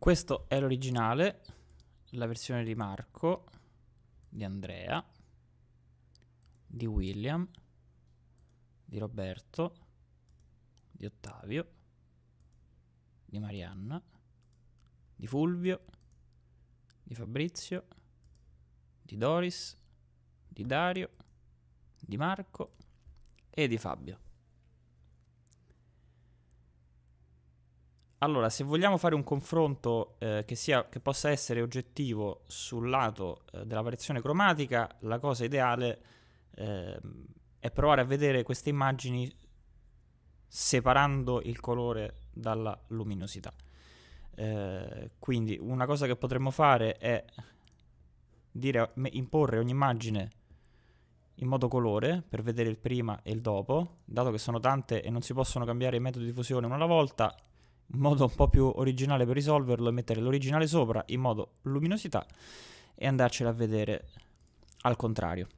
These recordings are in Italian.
Questo è l'originale, la versione di Marco, di Andrea, di William, di Roberto, di Ottavio, di Marianna, di Fulvio, di Fabrizio, di Doris, di Dario, di Marco e di Fabio. Allora, se vogliamo fare un confronto eh, che, sia, che, possa essere oggettivo sul lato eh, della variazione cromatica, la cosa ideale eh, è provare a vedere queste immagini separando il colore dalla luminosità. Eh, quindi una cosa che potremmo fare è dire, imporre ogni immagine in modo colore per vedere il prima e il dopo, dato che sono tante e non si possono cambiare i metodi di fusione una alla volta, modo un po' più originale per risolverlo è mettere l'originale sopra in modo luminosità e andarcela a vedere al contrario.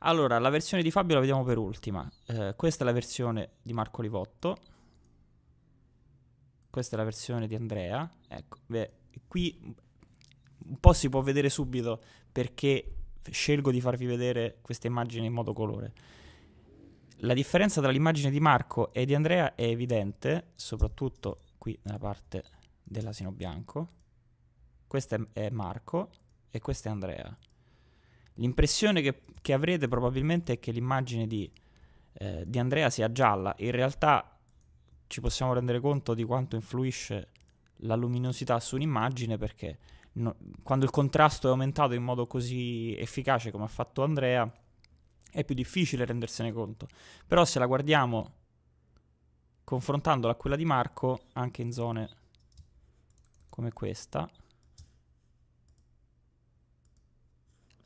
Allora, la versione di Fabio la vediamo per ultima. Eh, questa è la versione di Marco Livotto. Questa è la versione di Andrea. Ecco, beh, qui un po' si può vedere subito perché scelgo di farvi vedere questa immagine in modo colore. La differenza tra l'immagine di Marco e di Andrea è evidente, soprattutto qui nella parte dell'asino bianco. Questo è Marco e questo è Andrea. L'impressione che, che, avrete probabilmente è che l'immagine di, eh, di Andrea sia gialla. In realtà ci possiamo rendere conto di quanto influisce la luminosità su un'immagine perché no, quando il contrasto è aumentato in modo così efficace come ha fatto Andrea è più difficile rendersene conto. Però se la guardiamo confrontandola a quella di Marco anche in zone come questa.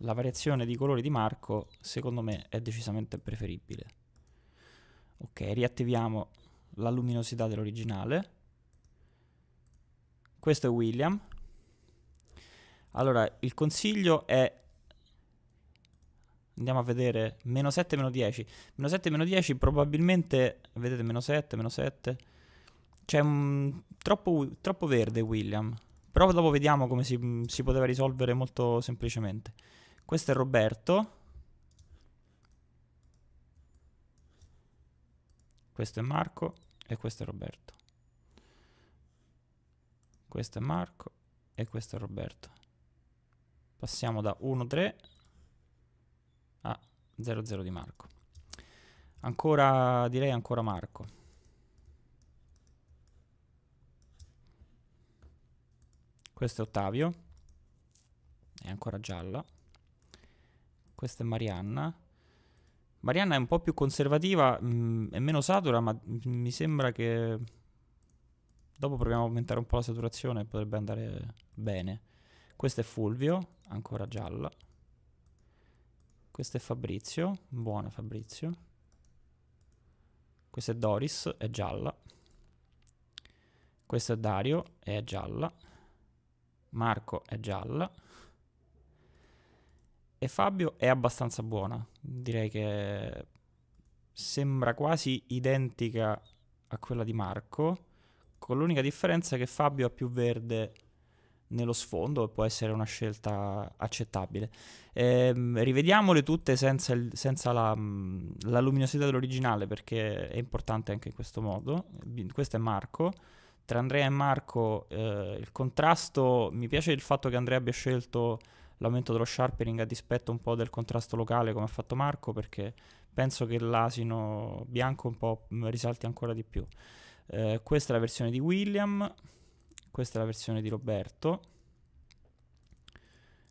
La variazione di colori di Marco secondo me è decisamente preferibile. Ok, riattiviamo la luminosità dell'originale. Questo è William. Allora, il consiglio è andiamo a vedere, meno 7, meno 10. Meno 7, meno 10 probabilmente, vedete, meno 7, meno 7. C'è un, troppo, troppo verde William, però dopo vediamo come si, si poteva risolvere molto semplicemente. Questo è Roberto. Questo è Marco e questo è Roberto. Questo è Marco e questo è Roberto. Passiamo da 1-3 Ah, 0 di Marco. Ancora, direi ancora Marco. Questo è Ottavio. È ancora gialla. Questa è Marianna. Marianna è un po' più conservativa, mh, mm, è meno satura, ma mi sembra che dopo proviamo a aumentare un po' la saturazione, potrebbe andare bene. Questo è Fulvio, ancora gialla. Questo è Fabrizio, buona Fabrizio. Questa è Doris, è gialla. Questo è Dario, è gialla. Marco è gialla. E Fabio è abbastanza buona. Direi che sembra quasi identica a quella di Marco, con l'unica differenza che Fabio ha più verde nello sfondo può essere una scelta accettabile. Eh, rivediamole tutte senza, il, senza la, mm, la, luminosità dell'originale perché è importante anche in questo modo. Questo è Marco. Tra Andrea e Marco eh, il contrasto, mi piace il fatto che Andrea abbia scelto l'aumento dello sharpening a dispetto un po' del contrasto locale come ha fatto Marco perché penso che l'asino bianco un po' risalti ancora di più. Eh, questa è la versione di William, questa è la versione di Roberto.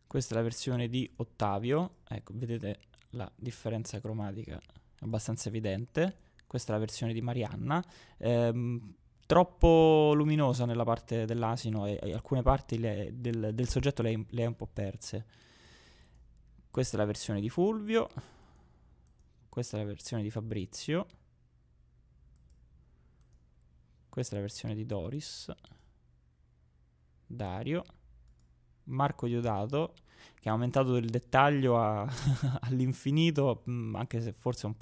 Questa è la versione di Ottavio. Ecco, vedete la differenza cromatica abbastanza evidente. Questa è la versione di Marianna. Ehm, troppo luminosa nella parte dell'asino e, e alcune parti le, del, del, soggetto le, le è un po' perse. Questa è la versione di Fulvio. Questa è la versione di Fabrizio. Questa è la versione di Doris. Dario, Marco Diodato, che ha aumentato il dettaglio all'infinito, mm, anche se forse un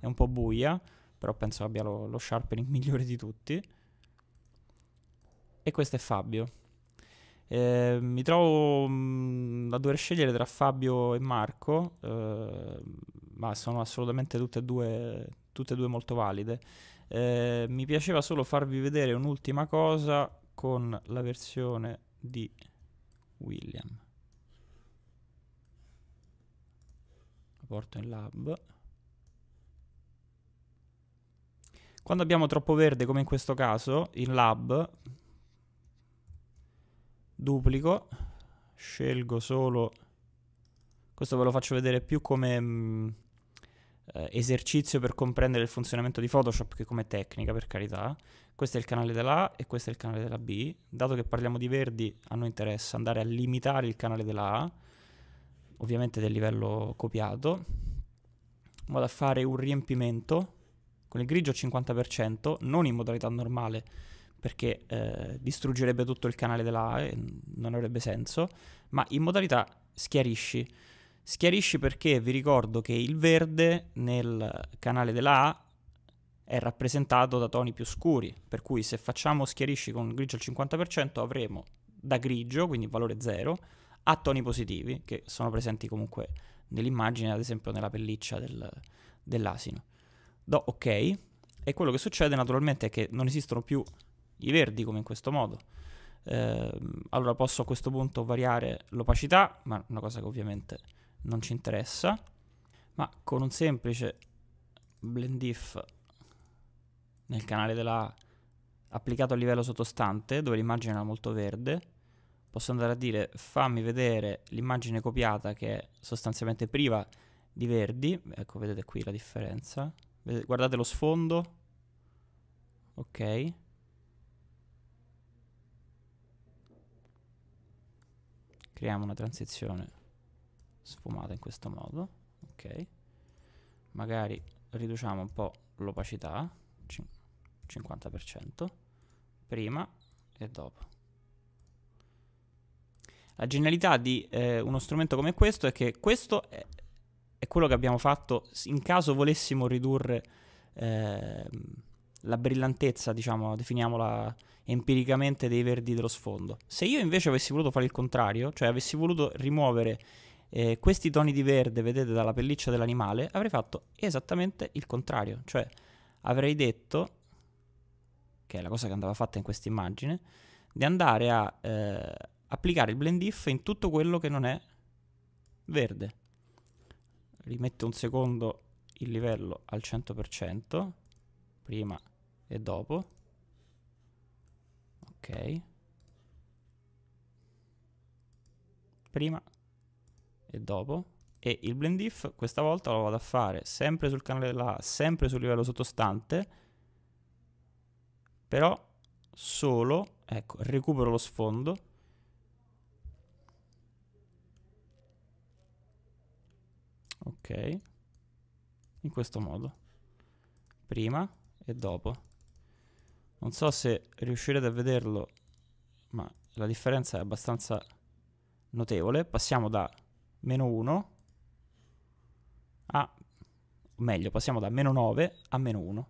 è un po' buia, però penso abbia lo, lo sharpening migliore di tutti. E questo è Fabio. Eh, mi trovo mh, mm, a dover scegliere tra Fabio e Marco, eh, ma sono assolutamente tutte e due, tutte e due molto valide. Eh, mi piaceva solo farvi vedere un'ultima cosa con la versione di William. Lo porto in lab. Quando abbiamo troppo verde, come in questo caso, in lab, duplico, scelgo solo... Questo ve lo faccio vedere più come... Mh, mm, eh, esercizio per comprendere il funzionamento di Photoshop che come tecnica, per carità. Questo è il canale dell'A A e questo è il canale della B. Dato che parliamo di verdi, a noi interessa andare a limitare il canale della A, ovviamente del livello copiato. Vado a fare un riempimento con il grigio al 50%, non in modalità normale perché eh, distruggerebbe tutto il canale della A e non avrebbe senso, ma in modalità schiarisci Schiarisci perché vi ricordo che il verde nel canale della A è rappresentato da toni più scuri, per cui se facciamo schiarisci con grigio al 50% avremo da grigio, quindi valore 0, a toni positivi che sono presenti comunque nell'immagine, ad esempio nella pelliccia del, dell'asino. Do ok e quello che succede naturalmente è che non esistono più i verdi come in questo modo. Eh, allora posso a questo punto variare l'opacità, ma è una cosa che ovviamente non ci interessa, ma con un semplice blend if nel canale della applicato a livello sottostante, dove l'immagine era molto verde, posso andare a dire fammi vedere l'immagine copiata che è sostanzialmente priva di verdi, ecco vedete qui la differenza, guardate lo sfondo, ok, creiamo una transizione sfumata in questo modo ok magari riduciamo un po' l'opacità 50% prima e dopo la genialità di eh, uno strumento come questo è che questo è, è, quello che abbiamo fatto in caso volessimo ridurre eh, la brillantezza, diciamo, definiamola empiricamente dei verdi dello sfondo. Se io invece avessi voluto fare il contrario, cioè avessi voluto rimuovere eh, questi toni di verde, vedete dalla pelliccia dell'animale, avrei fatto esattamente il contrario, cioè avrei detto, che è la cosa che andava fatta in questa immagine, di andare a eh, applicare il blend if in tutto quello che non è verde. Rimetto un secondo il livello al 100%, prima e dopo. Ok. Prima e dopo e il blend if questa volta lo vado a fare sempre sul canale della sempre sul livello sottostante, però solo, ecco, recupero lo sfondo. Ok, in questo modo, prima e dopo. Non so se riuscirete a vederlo, ma la differenza è abbastanza notevole. Passiamo da meno 1 a, o meglio, passiamo da meno 9 a meno 1.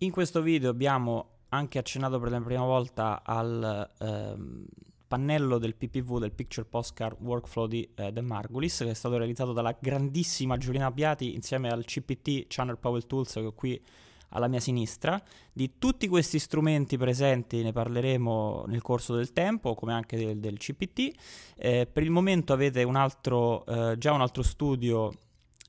In questo video abbiamo anche accennato per la prima volta al ehm, pannello del PPV, del Picture Postcard Workflow di eh, De Margulis, che è stato realizzato dalla grandissima Giuliana Abbiati insieme al CPT Channel Power Tools che ho qui alla mia sinistra. Di tutti questi strumenti presenti ne parleremo nel corso del tempo, come anche del, del CPT. Eh, per il momento avete un altro, eh, già un altro studio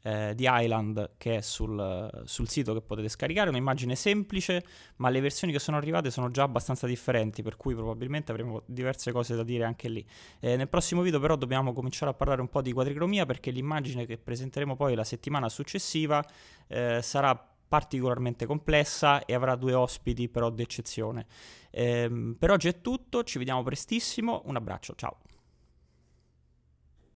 eh, di Island che è sul, sul sito che potete scaricare, un'immagine semplice, ma le versioni che sono arrivate sono già abbastanza differenti, per cui probabilmente avremo diverse cose da dire anche lì. Eh, nel prossimo video però dobbiamo cominciare a parlare un po' di quadricromia perché l'immagine che presenteremo poi la settimana successiva eh, sarà particolarmente complessa e avrà due ospiti però d'eccezione. Ehm, per oggi è tutto, ci vediamo prestissimo, un abbraccio, ciao!